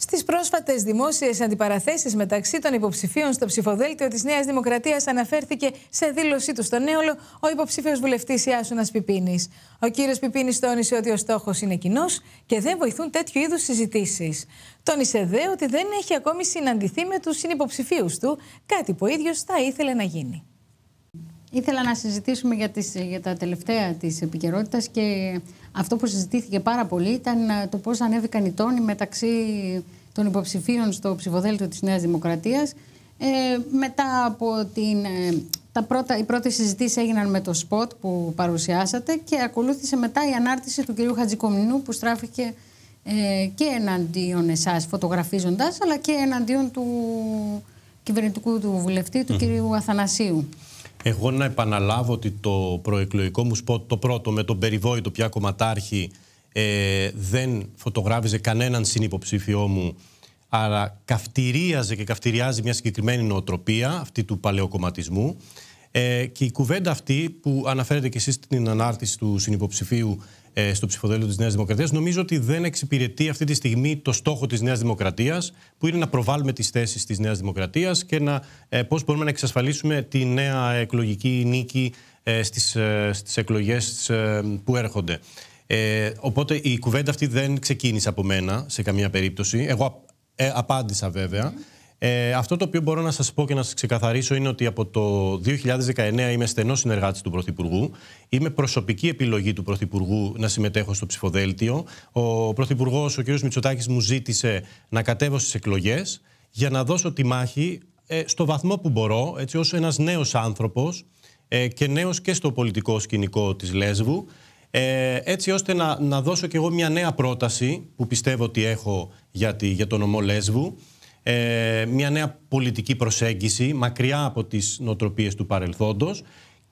Στις πρόσφατες δημόσιες αντιπαραθέσεις μεταξύ των υποψηφίων στο ψηφοδέλτιο της Νέας Δημοκρατίας, αναφέρθηκε σε δήλωσή του στον Νέολο ο υποψήφιο βουλευτής Ιάσουνας Πιπίνης. Ο κύριος Πιπίνης τόνισε ότι ο στόχος είναι κοινός και δεν βοηθούν τέτοιου είδους συζητήσεις. Τόνισε δε ότι δεν έχει ακόμη συναντηθεί με τους συνυποψηφίου του, κάτι που ο ίδιος θα ήθελε να γίνει. Ήθελα να συζητήσουμε για, τις, για τα τελευταία της επικαιρότητας και αυτό που συζητήθηκε πάρα πολύ ήταν ε, το πώς ανέβηκαν οι τόνοι μεταξύ των υποψηφίων στο ψηφοδέλτιο της Νέας Δημοκρατίας, ε, μετά από την, ε, τα πρώτα, οι πρώτες συζητήσεις έγιναν με το σποτ που παρουσιάσατε και ακολούθησε μετά η ανάρτηση του κυρίου Χατζικομνινού που στράφηκε ε, και εναντίον εσάς φωτογραφίζοντας αλλά και εναντίον του κυβερνητικού του βουλευτή του mm. κυρίου Αθανασίου. Εγώ να επαναλάβω ότι το προεκλογικό μου σποτ, το πρώτο με τον περιβόητο πια κομματάρχη, ε, δεν φωτογράφιζε κανέναν συνυποψήφιό μου, αλλά καυτηρίαζε και καυτηριάζει μια συγκεκριμένη νοοτροπία αυτή του παλαιοκομματισμού. Ε, και η κουβέντα αυτή που αναφέρετε και εσείς στην ανάρτηση του συνυποψηφίου ε, στο ψηφοδέλτιο της Νέας Δημοκρατίας. Νομίζω ότι δεν εξυπηρετεί αυτή τη στιγμή το στόχο της Νέας Δημοκρατίας, που είναι να προβάλλουμε τις θέσεις της Νέας Δημοκρατίας και να ε, πώς μπορούμε να εξασφαλίσουμε τη νέα εκλογική νίκη ε, στις, ε, εκλογές ε, που έρχονται. Ε, οπότε η κουβέντα αυτή δεν ξεκίνησε από μένα σε καμία περίπτωση. Εγώ απάντησα βέβαια. Ε, αυτό το οποίο μπορώ να σας πω και να σας ξεκαθαρίσω είναι ότι από το 2019 είμαι στενός συνεργάτης του Πρωθυπουργού. Είμαι προσωπική επιλογή του Πρωθυπουργού να συμμετέχω στο ψηφοδέλτιο. Ο Πρωθυπουργός, ο κ. Μητσοτάκης, μου ζήτησε να κατέβω στις εκλογές για να δώσω τη μάχη ε, στο βαθμό που μπορώ, έτσι ως ένας νέος άνθρωπος ε, και νέος και στο πολιτικό σκηνικό της Λέσβου, ε, έτσι ώστε να, να δώσω κι εγώ μια νέα πρόταση που πιστεύω ότι έχω για, τη, για τον ομό Λέσβου, ε, μια νέα πολιτική προσέγγιση μακριά από τις νοοτροπίες του παρελθόντος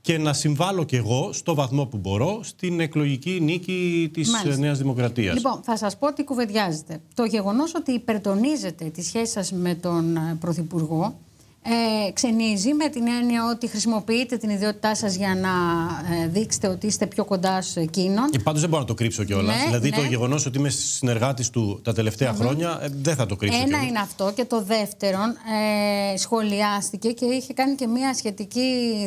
και να συμβάλλω κι εγώ στο βαθμό που μπορώ στην εκλογική νίκη της ε, Νέας Δημοκρατίας. Λοιπόν, θα σας πω τι κουβεντιάζετε. Το γεγονός ότι υπερτονίζετε τη σχέση σας με τον ε, Πρωθυπουργό ε, ξενίζει με την έννοια ότι χρησιμοποιείτε την ιδιότητά σας για να ε, δείξετε ότι είστε πιο κοντά σε εκείνον. Και ε, πάντως δεν μπορώ να το κρύψω κιόλας. Ναι, δηλαδή το ναι. γεγονός ότι είμαι συνεργάτης του τα τελευταία χρόνια ε, δεν θα το κρύψω. Ένα είναι αυτό. Και το δεύτερο, ε, σχολιάστηκε και είχε κάνει και μία σχετική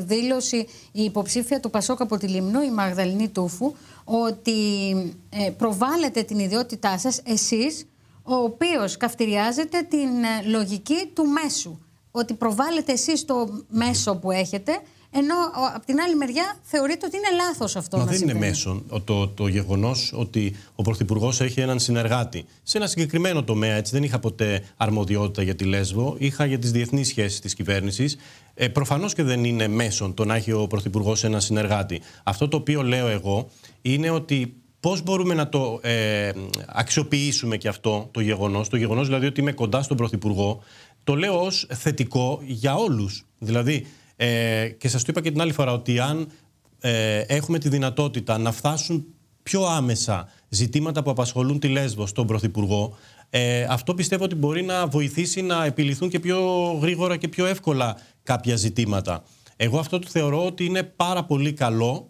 δήλωση η υποψήφια του Πασόκα από τη Λιμνού, η Μαγδαληνή Τούφου, ότι προβάλλετε την ιδιότητά σας εσείς ο οποίος καυτηριάζεται την λογική του μέσου ότι προβάλλετε εσείς το μέσο που έχετε, ενώ από την άλλη μεριά θεωρείτε ότι είναι λάθος αυτό Μα να δεν είναι μέσο το, το γεγονός ότι ο Πρωθυπουργός έχει έναν συνεργάτη. Σε ένα συγκεκριμένο τομέα, έτσι δεν είχα ποτέ αρμοδιότητα για τη Λέσβο, είχα για τις διεθνείς σχέσεις της κυβέρνησης. Ε, προφανώς και δεν είναι μέσον το να έχει ο Πρωθυπουργός ένα συνεργάτη. Αυτό το οποίο λέω εγώ είναι ότι πώς μπορούμε να το ε, αξιοποιήσουμε και αυτό το γεγονός. το γεγονός δηλαδή ότι είμαι κοντά στον Πρωθυπουργό, το λέω ως θετικό για όλους. Δηλαδή, ε, και σας το είπα και την άλλη φορά, ότι αν ε, έχουμε τη δυνατότητα να φτάσουν πιο άμεσα ζητήματα που απασχολούν τη Λέσβο στον Πρωθυπουργό, ε, αυτό πιστεύω ότι μπορεί να βοηθήσει να επιληθούν και πιο γρήγορα και πιο εύκολα κάποια ζητήματα. Εγώ αυτό το θεωρώ ότι είναι πάρα πολύ καλό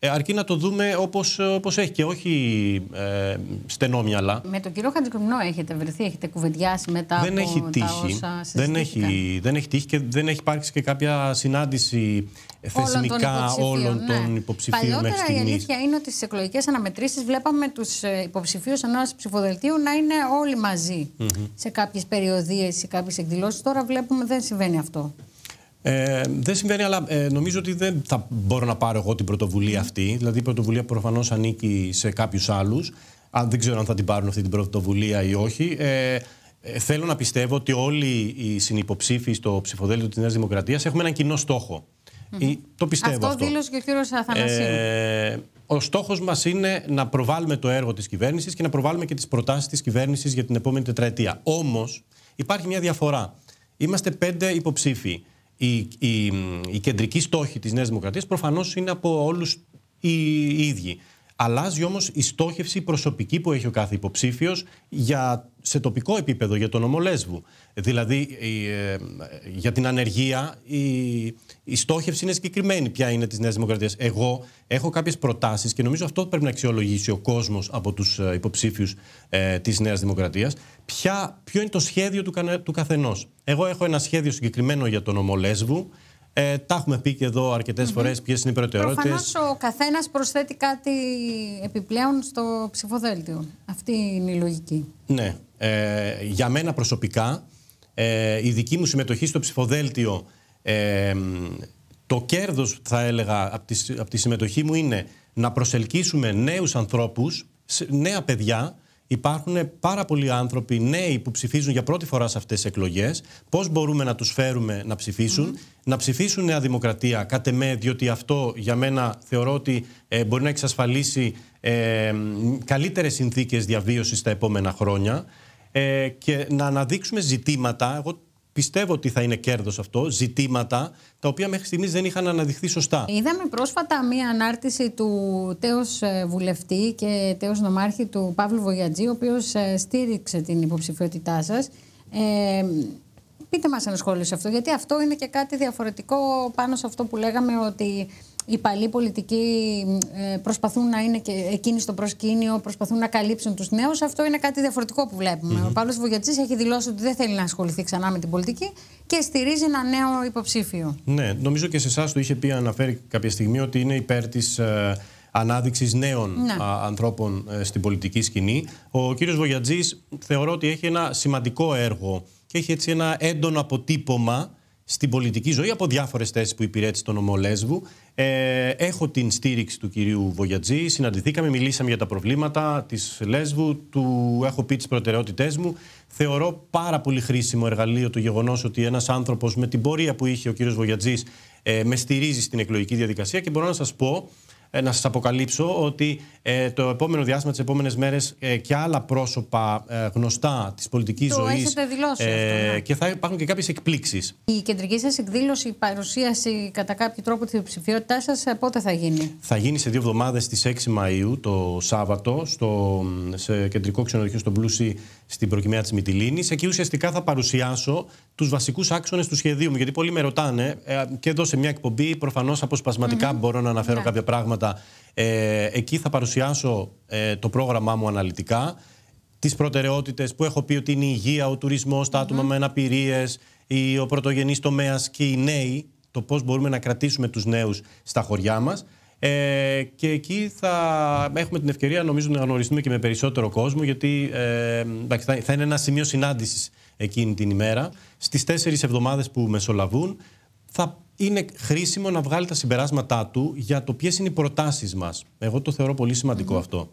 ε, αρκεί να το δούμε όπως, όπως έχει και όχι ε, στενόμυαλα. Με τον κύριο Χατζικριμνό έχετε βρεθεί, έχετε κουβεντιάσει μετά δεν από έχει τα όσα δεν έχει, δεν έχει τύχει και δεν έχει υπάρξει και κάποια συνάντηση θεσμικά όλων των υποψηφίων ναι. μέχρι Παλιότερα η αλήθεια είναι ότι στις εκλογικές αναμετρήσεις βλέπαμε τους ε, υποψηφίους ενός ψηφοδελτίου να είναι όλοι μαζί σε κάποιες περιοδίες, ή κάποιες εκδηλώσεις. Τώρα βλέπουμε δεν συμβαίνει αυτό. Ε, δεν συμβαίνει, αλλά ε, νομίζω ότι δεν θα μπορώ να πάρω εγώ την πρωτοβουλία αυτή. Δηλαδή, η πρωτοβουλία προφανώς ανήκει σε κάποιους άλλους. Δεν ξέρω αν θα την πάρουν αυτή την πρωτοβουλία ή όχι. Ε, ε θέλω να πιστεύω ότι όλοι οι συνυποψήφοι στο ψηφοδέλτιο της Νέας Δημοκρατίας έχουμε έναν κοινό στόχο. Mm Το πιστεύω αυτό. Αυτό δήλωσε και ο κύριος Αθανασίου. Ε, ο στόχος μας είναι να προβάλλουμε το έργο της κυβέρνησης και να προβάλλουμε και τις προτάσεις της κυβέρνησης για την επόμενη τετραετία. Όμως υπάρχει μια διαφορά. Είμαστε πέντε υποψήφοι η, η, η κεντρική στόχη της Νέας Δημοκρατίας προφανώς είναι από όλους οι, οι ίδιοι. Αλλάζει όμως η στόχευση προσωπική που έχει ο κάθε υποψήφιος για, σε τοπικό επίπεδο για τον ομολέσβου. Δηλαδή ε, για την ανεργία η, η στόχευση είναι συγκεκριμένη ποια είναι της Νέας Δημοκρατίας. Εγώ έχω κάποιες προτάσεις και νομίζω αυτό πρέπει να αξιολογήσει ο κόσμος από τους ε, υποψήφιους ε, της Νέας Δημοκρατίας. ποιο είναι το σχέδιο του, του καθενός. Εγώ έχω ένα σχέδιο συγκεκριμένο για τον ομολέσβου ε, τα έχουμε πει και εδώ αρκετές mm-hmm. φορές ποιες είναι οι προτεραιότητες. Προφανώς ο καθένας προσθέτει κάτι επιπλέον στο ψηφοδέλτιο. Αυτή είναι η λογική. Ναι. Ε, για μένα προσωπικά, ε, η δική μου συμμετοχή στο ψηφοδέλτιο, ε, το κέρδος θα έλεγα από τη, από τη συμμετοχή μου είναι να προσελκύσουμε νέους ανθρώπους, νέα παιδιά, Υπάρχουν πάρα πολλοί άνθρωποι νέοι που ψηφίζουν για πρώτη φορά σε αυτές τις εκλογές. Πώς μπορούμε να τους φέρουμε να ψηφισουν να ψηφίσουν Νέα Δημοκρατία, κατ' εμέ, διότι αυτό για μένα θεωρώ ότι ε, μπορεί να εξασφαλίσει ε, καλύτερες συνθήκες διαβίωσης τα επόμενα χρόνια. Ε, και να αναδείξουμε ζητήματα. Πιστεύω ότι θα είναι κέρδος αυτό, ζητήματα τα οποία μέχρι στιγμής δεν είχαν αναδειχθεί σωστά. Είδαμε πρόσφατα μία ανάρτηση του τέο ε, βουλευτή και τέο νομάρχη του Παύλου Βογιατζή, ο οποίος ε, στήριξε την υποψηφιότητά σας. Ε, πείτε μας ένα σχόλιο σε αυτό, γιατί αυτό είναι και κάτι διαφορετικό πάνω σε αυτό που λέγαμε ότι οι παλιοί πολιτικοί ε, προσπαθούν να είναι και εκείνοι στο προσκήνιο, προσπαθούν να καλύψουν τους νέους. Αυτό είναι κάτι διαφορετικό που βλέπουμε. Ο Παύλος Βογιατζής έχει δηλώσει ότι δεν θέλει να ασχοληθεί ξανά με την πολιτική και στηρίζει ένα νέο υποψήφιο. Ναι, νομίζω και σε εσάς το είχε πει, αναφέρει κάποια στιγμή, ότι είναι υπέρ της ε, ανάδειξης νέων ναι. ανθρώπων ε, στην πολιτική σκηνή. Ο κύριος Βογιατζής θεωρώ ότι έχει ένα σημαντικό έργο και έχει έτσι ένα έντονο αποτύπωμα στην πολιτική ζωή από διάφορες θέσεις που υπηρέτησε τον ομό Λέσβου. Ε, έχω την στήριξη του κυρίου Βογιατζή. Συναντηθήκαμε, μιλήσαμε για τα προβλήματα της Λέσβου. Του έχω πει τις προτεραιότητές μου. Θεωρώ πάρα πολύ χρήσιμο εργαλείο το γεγονός ότι ένας άνθρωπος με την πορεία που είχε ο κύριος Βογιατζής ε, με στηρίζει στην εκλογική διαδικασία και μπορώ να σας πω ε, να σας αποκαλύψω ότι ε, το επόμενο διάστημα, τις επόμενες μέρες ε, και άλλα πρόσωπα ε, γνωστά της πολιτικής το ζωής ναι. και θα υπάρχουν και κάποιες εκπλήξεις. Η κεντρική σας εκδήλωση, η παρουσίαση κατά κάποιο τρόπο της ψηφιότητά σας πότε θα γίνει? Θα γίνει σε δύο εβδομάδες στις 6 Μαΐου το Σάββατο στο σε κεντρικό ξενοδοχείο στο Blue στην προκυμαία της Μυτιλίνης. Εκεί ουσιαστικά θα παρουσιάσω τους βασικούς άξονες του σχεδίου μου. Γιατί πολλοί με ρωτάνε, ε, και εδώ σε μια εκπομπή, προφανώς αποσπασματικά μπορώ να αναφέρω ναι. κάποια πράγματα. Ε, εκεί θα παρουσιάσω ε, το πρόγραμμά μου αναλυτικά. Τις προτεραιότητες που έχω πει ότι είναι η υγεία, ο τουρισμός, τα άτομα με αναπηρίες, ο πρωτογενής τομέας και οι νέοι. Το πώς μπορούμε να κρατήσουμε τους νέους στα χωριά μας. Ε, και εκεί θα έχουμε την ευκαιρία νομίζω να γνωριστούμε και με περισσότερο κόσμο γιατί ε, θα είναι ένα σημείο συνάντησης εκείνη την ημέρα. Στις τέσσερις εβδομάδες που μεσολαβούν θα είναι χρήσιμο να βγάλει τα συμπεράσματά του για το ποιες είναι οι προτάσεις μας. Εγώ το θεωρώ πολύ σημαντικό αυτό.